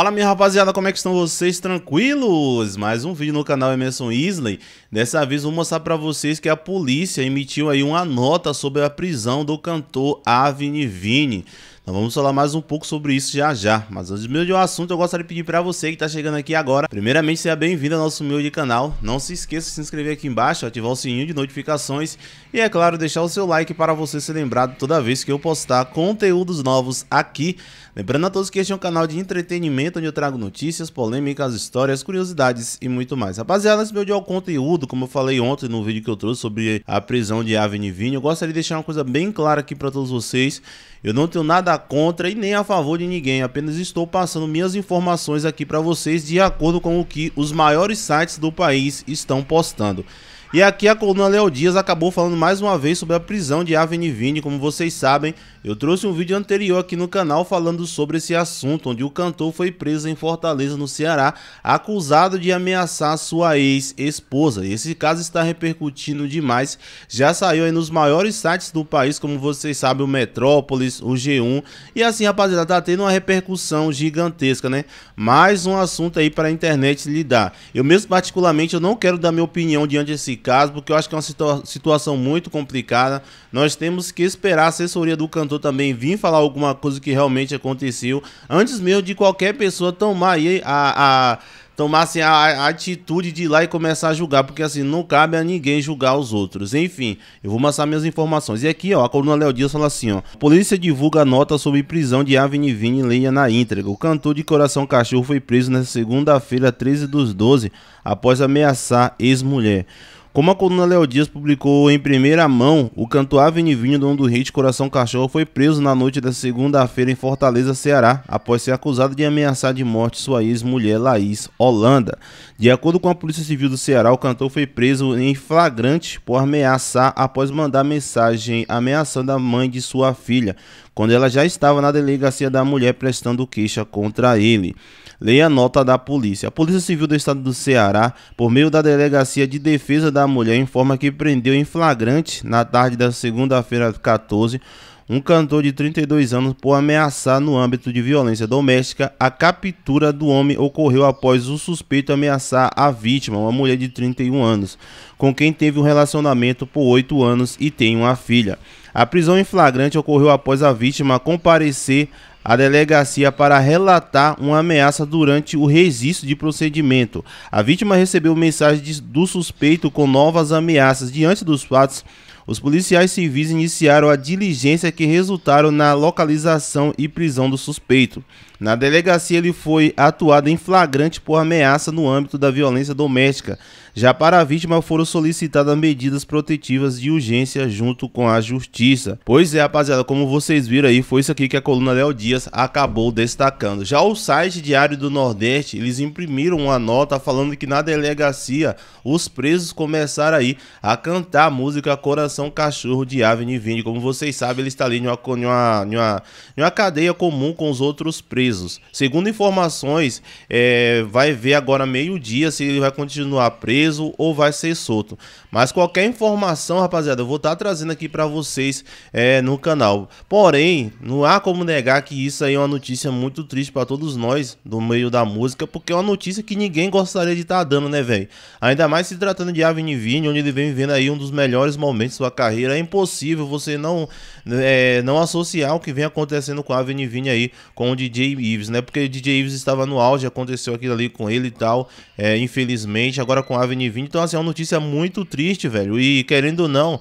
Fala minha rapaziada, como é que estão vocês? Tranquilos? Mais um vídeo no canal Emerson Isley. Dessa vez vou mostrar pra vocês que a polícia emitiu aí uma nota sobre a prisão do cantor Avni Vini. Nós então vamos falar mais um pouco sobre isso já já, mas antes mesmo de um assunto, eu gostaria de pedir para você que está chegando aqui agora, primeiramente seja bem-vindo ao nosso meu de canal, não se esqueça de se inscrever aqui embaixo, ativar o sininho de notificações e é claro, deixar o seu like para você ser lembrado toda vez que eu postar conteúdos novos aqui. Lembrando a todos que este é um canal de entretenimento onde eu trago notícias, polêmicas, histórias, curiosidades e muito mais. Rapaziada, esse meu de o conteúdo, como eu falei ontem no vídeo que eu trouxe sobre a prisão de Avenivine, eu gostaria de deixar uma coisa bem clara aqui para todos vocês. Eu não tenho nada nada contra e nem a favor de ninguém, apenas estou passando minhas informações aqui para vocês de acordo com o que os maiores sites do país estão postando. E aqui a coluna Léo Dias acabou falando mais uma vez sobre a prisão de Aveni Vini, como vocês sabem, eu trouxe um vídeo anterior aqui no canal falando sobre esse assunto, onde o cantor foi preso em Fortaleza, no Ceará, acusado de ameaçar sua ex-esposa. Esse caso está repercutindo demais, já saiu aí nos maiores sites do país, como vocês sabem, o Metrópolis, o G1, e assim, rapaziada, tá tendo uma repercussão gigantesca, né? Mais um assunto aí para a internet lidar. Eu mesmo, particularmente, eu não quero dar minha opinião diante desse caso, porque eu acho que é uma situa situação muito complicada. Nós temos que esperar a assessoria do cantor também vim falar alguma coisa que realmente aconteceu, antes mesmo de qualquer pessoa tomar aí a, a tomar assim, a, a, atitude de ir lá e começar a julgar, porque assim, não cabe a ninguém julgar os outros. Enfim, eu vou mostrar minhas informações. E aqui, ó, a coluna Léo Dias fala assim, ó. Polícia divulga nota sobre prisão de Avni Vini Leia na íntegra. O cantor de Coração Cachorro foi preso na segunda-feira, 13 dos 12, após ameaçar ex-mulher. Como a coluna Léo Dias publicou em primeira mão, o cantor Avenivinho, dono do hit Coração Cachorro, foi preso na noite da segunda-feira em Fortaleza, Ceará, após ser acusado de ameaçar de morte sua ex-mulher Laís Holanda. De acordo com a Polícia Civil do Ceará, o cantor foi preso em flagrante por ameaçar após mandar mensagem ameaçando a mãe de sua filha quando ela já estava na delegacia da mulher prestando queixa contra ele. Leia a nota da polícia. A Polícia Civil do Estado do Ceará, por meio da Delegacia de Defesa da Mulher, informa que prendeu em flagrante, na tarde da segunda-feira 14, um cantor de 32 anos por ameaçar no âmbito de violência doméstica. A captura do homem ocorreu após o suspeito ameaçar a vítima, uma mulher de 31 anos, com quem teve um relacionamento por 8 anos e tem uma filha. A prisão em flagrante ocorreu após a vítima comparecer à delegacia para relatar uma ameaça durante o registro de procedimento. A vítima recebeu mensagem do suspeito com novas ameaças. Diante dos fatos, os policiais civis iniciaram a diligência que resultaram na localização e prisão do suspeito. Na delegacia, ele foi atuado em flagrante por ameaça no âmbito da violência doméstica. Já para a vítima, foram solicitadas medidas protetivas de urgência junto com a justiça. Pois é, rapaziada, como vocês viram aí, foi isso aqui que a coluna Léo Dias acabou destacando. Já o site Diário do Nordeste, eles imprimiram uma nota falando que na delegacia os presos começaram aí a cantar a música Coração Cachorro de Avenue Vini. Como vocês sabem, ele está ali em uma, em uma, em uma, em uma cadeia comum com os outros presos presos. Segundo informações, é, vai ver agora meio-dia se ele vai continuar preso ou vai ser solto. Mas qualquer informação, rapaziada, eu vou estar tá trazendo aqui para vocês é, no canal. Porém, não há como negar que isso aí é uma notícia muito triste para todos nós do meio da música, porque é uma notícia que ninguém gostaria de estar tá dando, né, velho? Ainda mais se tratando de Avni Vini, onde ele vem vivendo aí um dos melhores momentos da sua carreira. É impossível você não, é, não associar o que vem acontecendo com Avni Vini aí, com o DJ DJ Ives, né? Porque DJ Ives estava no auge, aconteceu aquilo ali com ele e tal, é, infelizmente, agora com a Avenue 20. Então, assim, é uma notícia muito triste, velho. E querendo ou não,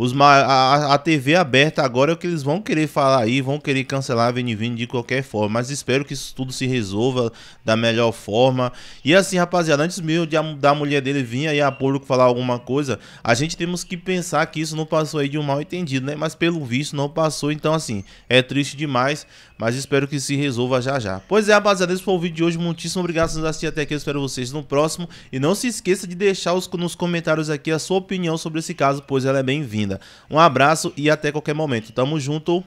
os, a, a TV aberta agora é o que eles vão querer falar aí, vão querer cancelar a Venivini de qualquer forma. Mas espero que isso tudo se resolva da melhor forma. E assim, rapaziada, antes mesmo de, da mulher dele vir aí a público falar alguma coisa, a gente temos que pensar que isso não passou aí de um mal entendido, né? Mas pelo visto não passou. Então, assim, é triste demais. Mas espero que se resolva já já. Pois é, rapaziada, esse foi o vídeo de hoje. Muitíssimo obrigado por nos assistir até aqui. Eu espero vocês no próximo. E não se esqueça de deixar os, nos comentários aqui a sua opinião sobre esse caso, pois ela é bem-vinda ainda. Um abraço e até qualquer momento. Tamo junto.